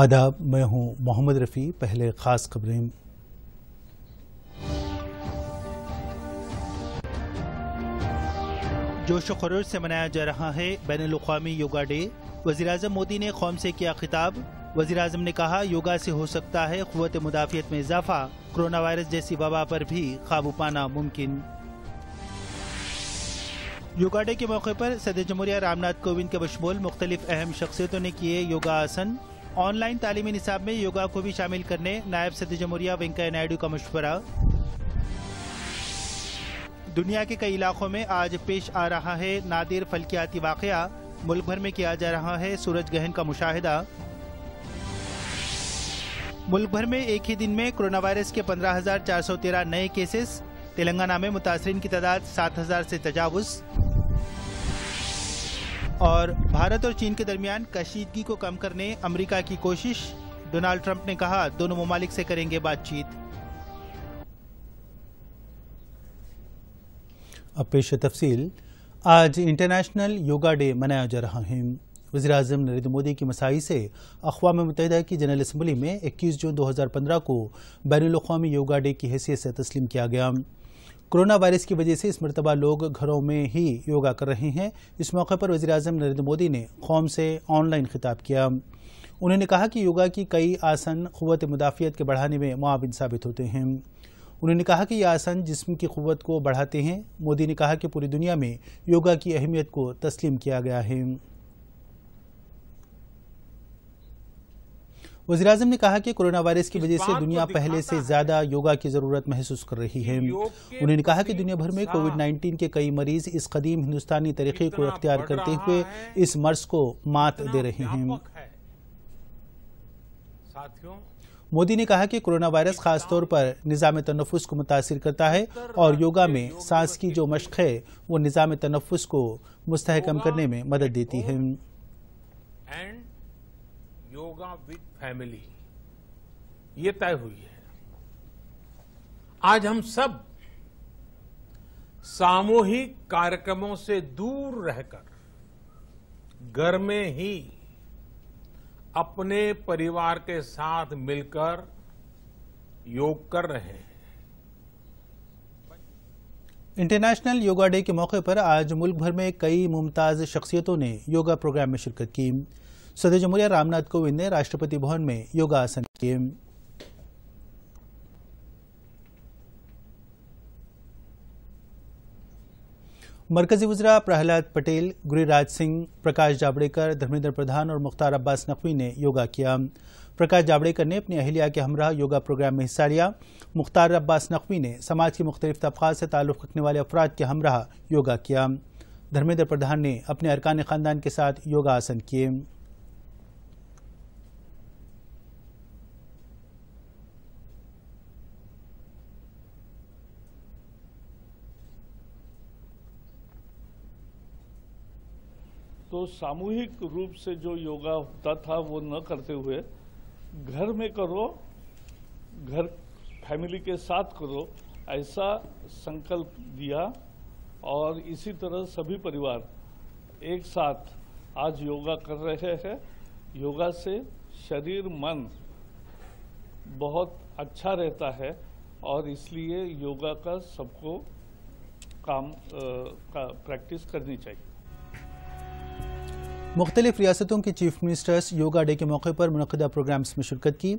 आदाब मैं हूं मोहम्मद रफ़ी पहले ख़ास खबरें जोश खरोश से मनाया जा रहा है बैन अवी योगा डे वजी अजम मोदी ने कौम से किया खिताब वजी अजम ने कहा योगा से हो सकता है क़वत मुदाफ़ियत में इजाफा कोरोना वायरस जैसी वबा पर भी काबू पाना मुमकिन योगा डे के मौके पर सदर जमहूरिया रामनाथ कोविंद के बशमोल मुख्तलिफ अहम शख्सियतों ने किए योगा आसन ऑनलाइन तालीमी निसाब में योगा को भी शामिल करने नायब सदर जमहूरिया वेंकैया नायडू का मशवरा दुनिया के कई इलाकों में आज पेश आ रहा है नादिर फलकियाती वाकया मुल्क भर में किया जा रहा है सूरज गहन का मुशाहिदा मुल्क भर में एक ही दिन में कोरोना वायरस के 15,413 नए केसेस तेलंगाना में मुतासरीन की तादाद 7,000 से तजावज़ और भारत और चीन के दरमियान कशीदगी को कम करने अमेरिका की कोशिश डोनाल्ड ट्रंप ने कहा दोनों ममालिक से करेंगे बातचीत अब पेश तफसील आज इंटरनेशनल योगा डे मनाया जा रहा है वजी अजम नरेंद्र मोदी की मसाई से अकवा मुतहद की जनरल असम्बली में इक्कीस जून दो हज़ार पंद्रह को बैन अवी योगा डे की हैसियत से तस्लीम किया गया कोरोना वायरस की वजह से इस मरतबा लोग घरों में ही योगा कर रहे हैं इस मौके पर वजी अजम नरेंद्र मोदी ने कौम से ऑनलाइन खिताब किया उन्होंने कहा कि योगा की कई आसन क़वत मुदाफ़ियत के बढ़ाने में मुआवन साबित होते हैं उन्होंने कहा कि ये आसन जिसम की क़वत को बढ़ाते हैं मोदी ने कहा कि पूरी दुनिया में योगा की अहमियत को तस्लीम किया गया है वजी अजम ने कहा कि कोरोना वायरस की वजह से दुनिया पहले से ज्यादा योगा की जरूरत महसूस कर रही है उन्होंने कहा कि दुनिया भर में कोविड 19 के कई मरीज इस कदीम हिंदुस्तानी तरीके को अख्तियार करते हुए इस मर्ज को मात दे रहे हैं मोदी ने कहा कि कोरोना वायरस खासतौर पर निज़ाम तनफुस को मुतासर करता है और योगा में सांस की जो मशक है वो निज़ाम तनफुस को मुस्तकम करने में मदद देती है विद फैमिली ये तय हुई है आज हम सब सामूहिक कार्यक्रमों से दूर रहकर घर में ही अपने परिवार के साथ मिलकर योग कर रहे हैं इंटरनेशनल योगा डे के मौके पर आज मुल्क भर में कई मुमताज़ शख्सियतों ने योगा प्रोग्राम में शिरकत की सदर जमहूरिया रामनाथ कोविंद ने राष्ट्रपति भवन में योगासन किए मरकजी वजरा प्रहलाद पटेल गुरिराज सिंह प्रकाश जावड़ेकर धर्मेंद्र प्रधान और मुख्तार अब्बास नकवी ने योगा किया प्रकाश जावड़ेकर ने अपनी अहलिया के हमरा योगा प्रोग्राम में हिस्सा लिया मुख्तार अब्बास नकवी ने समाज के मुख्तलिफ तबक़ात से ताल्लुक़ रखने वाले अफराद के हमरा योगा किया धर्मेंद्र प्रधान ने अपने अरकान ख़ानदान के साथ योगा आसन किए सामूहिक रूप से जो योगा होता था वो न करते हुए घर में करो घर फैमिली के साथ करो ऐसा संकल्प दिया और इसी तरह सभी परिवार एक साथ आज योगा कर रहे हैं योगा से शरीर मन बहुत अच्छा रहता है और इसलिए योगा का सबको काम आ, का प्रैक्टिस करनी चाहिए मुख्तलिफ रियासतों के चीफ मिनिस्टर्स योगा डे के मौके पर मनदा प्रोग्राम्स में शिरकत की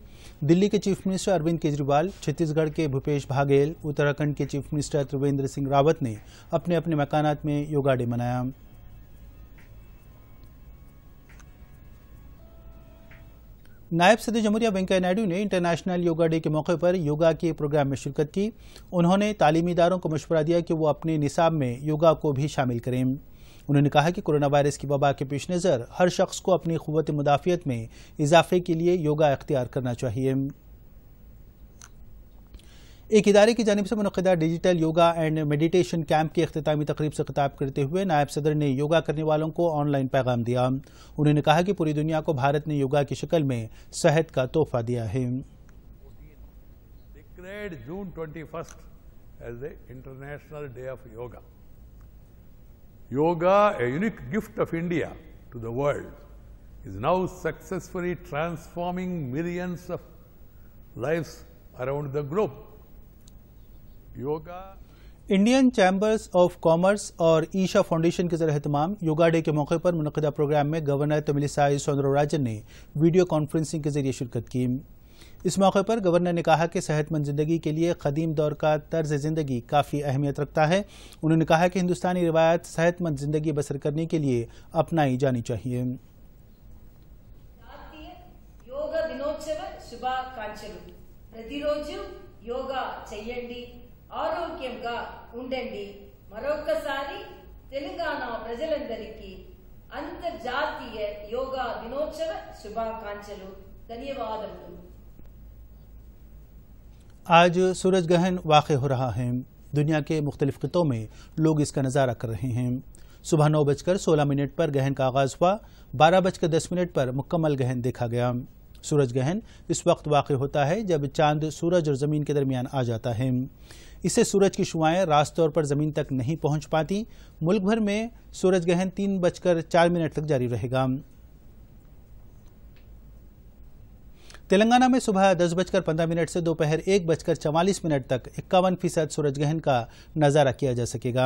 दिल्ली के चीफ मिनिस्टर अरविंद केजरीवाल छत्तीसगढ़ के भूपेश भागेल उत्तराखंड के चीफ मिनिस्टर त्रिवेंद्र सिंह रावत ने अपने अपने मकान में योगा डे मनाया नायब सदर जमहूरिया वेंकैया नायडू ने इंटरनेशनल योगा डे के मौके पर योगा के प्रोग्राम में शिरकत की उन्होंने तालीमी इदारों को मशवरा दिया कि वो अपने निसाब में योगा को भी शामिल करें उन्होंने कहा कि कोरोना वायरस की वबा के पेश नज़र हर शख्स को अपनी क़वत मुदाफ़ियत में इजाफे के लिए योगा इख्तियार करना चाहिए एक इदारे की जानब से मनदा digital yoga and meditation camp की अख्तामी तकरीब से खिताब करते हुए नायब सदर ने योगा करने वालों को ऑनलाइन पैगाम दिया उन्होंने कहा कि पूरी दुनिया को भारत ने योगा की शक्ल में सेहत का तोहफा दिया है June twenty first as international day of yoga Yoga, a unique gift of India to the world, is now successfully transforming millions of lives around the globe. Yoga. Indian Chambers of Commerce or Isha Foundation के जर Yoga yoga day के मौके पर मुनदा programme में governor Tamilisai Soundararajan ने video conferencing के जरिए शिरकत की इस मौके पर गवर्नर ने कहा कि सेहतमंद ज़िंदगी के लिए कदीम दौर का तर्ज ज़िंदगी काफ़ी अहमियत रखता है उन्होंने कहा कि हिंदुस्तानी रिवायत सेहतमंद ज़िंदगी बसर करने के लिए अपनाई जानी चाहिए अंतर्जातीय योगा दिनोत्सव ఆరోగ్యంగా धन्यवाद మరొకసారి आज सूरज ग्रहण वाक़ हो रहा है दुनिया के मुख्तलिफ ख़ितों में लोग इसका नज़ारा कर रहे हैं सुबह नौ बजकर सोलह मिनट पर गहन का आगाज़ हुआ बारह बजकर दस मिनट पर मुकम्मल गहन देखा गया सूरज गहन इस वक्त वाक़ होता है जब चांद सूरज और ज़मीन के दरमियान आ जाता है इससे सूरज की शुआएं रास तौर पर ज़मीन तक नहीं पहुँच पाती मुल्क भर में सूरज गहन तीन बजकर चार मिनट तक जारी रहेगा तेलंगाना में सुबह दस बजकर पंद्रह मिनट से दोपहर एक बजकर चवालीस मिनट तक इक्यावन फीसद सूरज ग्रहण का नजारा किया जा सकेगा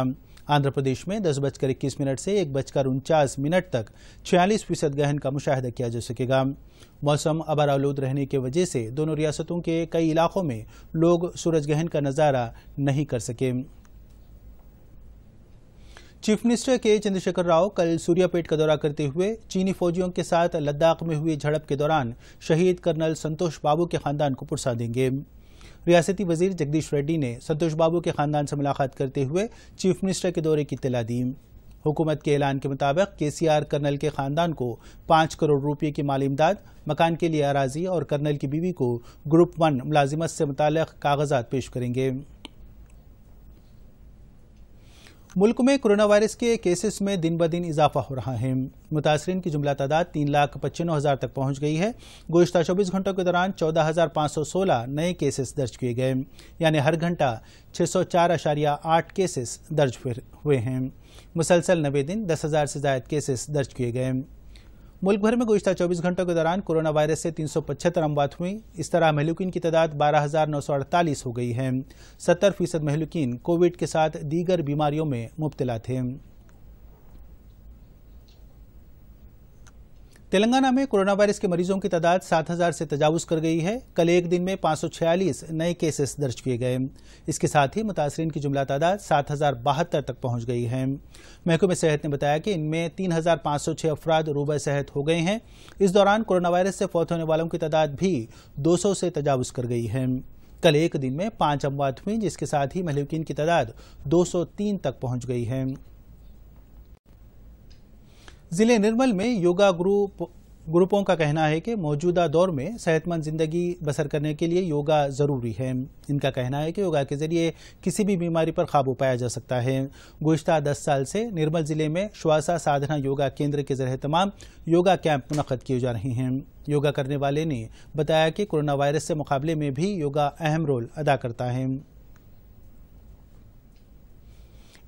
आंध्र प्रदेश में दस बजकर इक्कीस मिनट से एक बजकर उनचास मिनट तक छियालीस फीसद गहन का मुशाह किया जा सकेगा मौसम अबर आलूद रहने की वजह से दोनों रियासतों के कई इलाकों में लोग सूरज ग्रहण का नज़ारा नहीं कर सके चीफ मिनिस्टर के चंद्रशेखर राव कल सूर्यापेट का दौरा करते हुए चीनी फौजियों के साथ लद्दाख में हुई झड़प के दौरान शहीद कर्नल संतोष बाबू के खानदान को पुरसा देंगे रियासती वजीर जगदीश रेड्डी ने संतोष बाबू के खानदान से मुलाकात करते हुए चीफ मिनिस्टर के दौरे की तला दी हुकूमत के ऐलान के मुताबिक के सी आर कर्नल के खानदान को पाँच करोड़ रुपये की माली इमदाद मकान के लिए अराजी और कर्नल की बीवी को ग्रुप वन मुलाजिमत से मुतल कागजात पेश करेंगे मुल्क में कोरोना वायरस के केसेस में दिन ब दिन इजाफा हो रहा है मुतासरीन की जुमला तादाद तीन लाख पचानवे हज़ार तक पहुंच गई है गुजत चौबीस घंटों के दौरान चौदह हज़ार पाँच सौ सोलह नए केसेस दर्ज किए गए यानी हर घंटा छः सौ चार अशारिया आठ केसेस दर्ज हुए हैं मुसलसल नबे दिन दस हज़ार से ज्यादा केसेस दर्ज किए गए मुल्क भर में गुजतर 24 घंटों के दौरान कोरोना वायरस से तीन सौ पचहत्तर अमवात हुई इस तरह महलुकिन की तादाद बारह हजार नौ सौ अड़तालीस हो गई है सत्तर फीसद महलुकिन कोविड के साथ दीगर बीमारियों में मुबतला थे तेलंगाना में कोरोना वायरस के मरीजों की तादाद 7000 से तजावज कर गई है कल एक दिन में 546 नए केसेस दर्ज किए गए इसके साथ ही मुतासरीन की जुमला तादाद सात तक पहुंच गई है महकमे सेहत ने बताया कि इनमें 3506 अफराद रूब सेहत हो गए हैं इस दौरान कोरोना वायरस से फौत होने वालों की तादाद भी 200 से तजावज कर गई है कल एक दिन में पांच अमवात हुई जिसके साथ ही महलुकिन की तादाद तीन तक पहुंच गई है जिले निर्मल में योगा ग्रुप ग्रुपों का कहना है कि मौजूदा दौर में सेहतमंद जिंदगी बसर करने के लिए योगा ज़रूरी है इनका कहना है कि योगा के जरिए किसी भी बीमारी पर काबू पाया जा सकता है गुज्तर दस साल से निर्मल जिले में श्वासा साधना योगा केंद्र के जरिए तमाम योगा कैंप मुनद किए जा रहे हैं योगा करने वाले ने बताया कि कोरोना वायरस से मुकाबले में भी योगा अहम रोल अदा करता है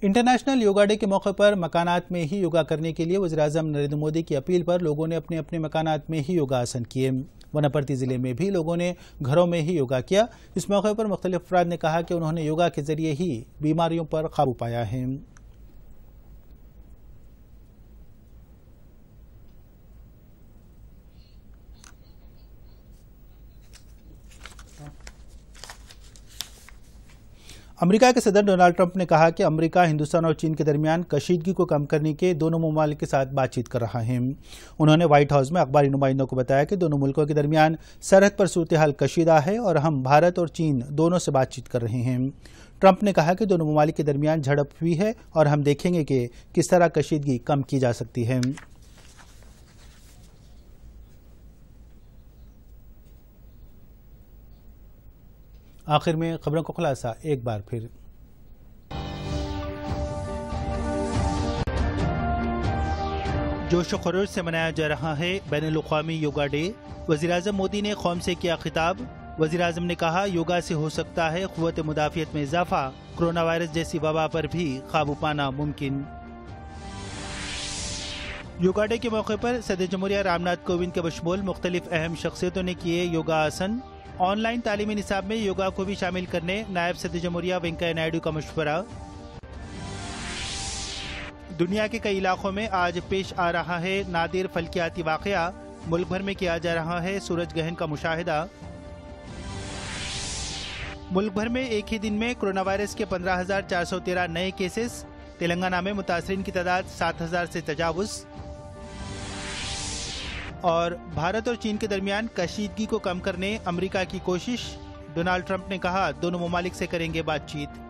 इंटरनेशनल योगा डे के मौके पर मकानात में ही योगा करने के लिए वजी अजम नरेंद्र मोदी की अपील पर लोगों ने अपने अपने मकानात में ही योगा आसन किए वनापर्ति जिले में भी लोगों ने घरों में ही योगा किया इस मौके पर मुख्तलिफ अफराद ने कहा कि उन्होंने योगा के जरिए ही बीमारियों पर काबू पाया है अमेरिका के सदर डोनाल्ड ट्रंप ने कहा कि अमेरिका हिंदुस्तान और चीन के दरमियान कशीदगी को कम करने के दोनों ममालिक के साथ बातचीत कर रहा है उन्होंने व्हाइट हाउस में अखबारी नुमाइंदों को बताया कि दोनों मुल्कों के दरमियान सरहद पर सूरत हाल कशीदा है और हम भारत और चीन दोनों से बातचीत कर रहे हैं ट्रंप ने कहा कि दोनों ममालिक के दरमियान झड़प हुई है और हम देखेंगे कि किस तरह कशीदगी कम की जा सकती है आखिर में खबरों का खुलासा एक बार फिर जोश खरोज से मनाया जा रहा है बैन अवी योगा डे वजी अजम मोदी ने कौम से किया खिताब वजी अजम ने कहा योगा से हो सकता है कुत मुदाफियत में इजाफा कोरोना वायरस जैसी वबा पर भी काबू पाना मुमकिन योगा डे के मौके पर सदर जमहूरिया रामनाथ कोविंद के बशमोल मुख्तलिफ अहम शख्सियतों ने किए योगा आसन ऑनलाइन तालीमी निसाब में योगा को भी शामिल करने नायब सदी जमहूरिया वेंकैया नायडू का मशवरा दुनिया के कई इलाकों में आज पेश आ रहा है नादिर फलकियाती वाक़ मुल्क भर में किया जा रहा है सूरज गहन का मुशाहिदा मुल्क भर में एक ही दिन में कोरोना वायरस के 15,413 नए केसेस तेलंगाना में मुतासरी की तादाद 7,000 से तजावुज और भारत और चीन के दरमियान कशीदगी को कम करने अमरीका की कोशिश डोनाल्ड ट्रंप ने कहा दोनों ममालिक से करेंगे बातचीत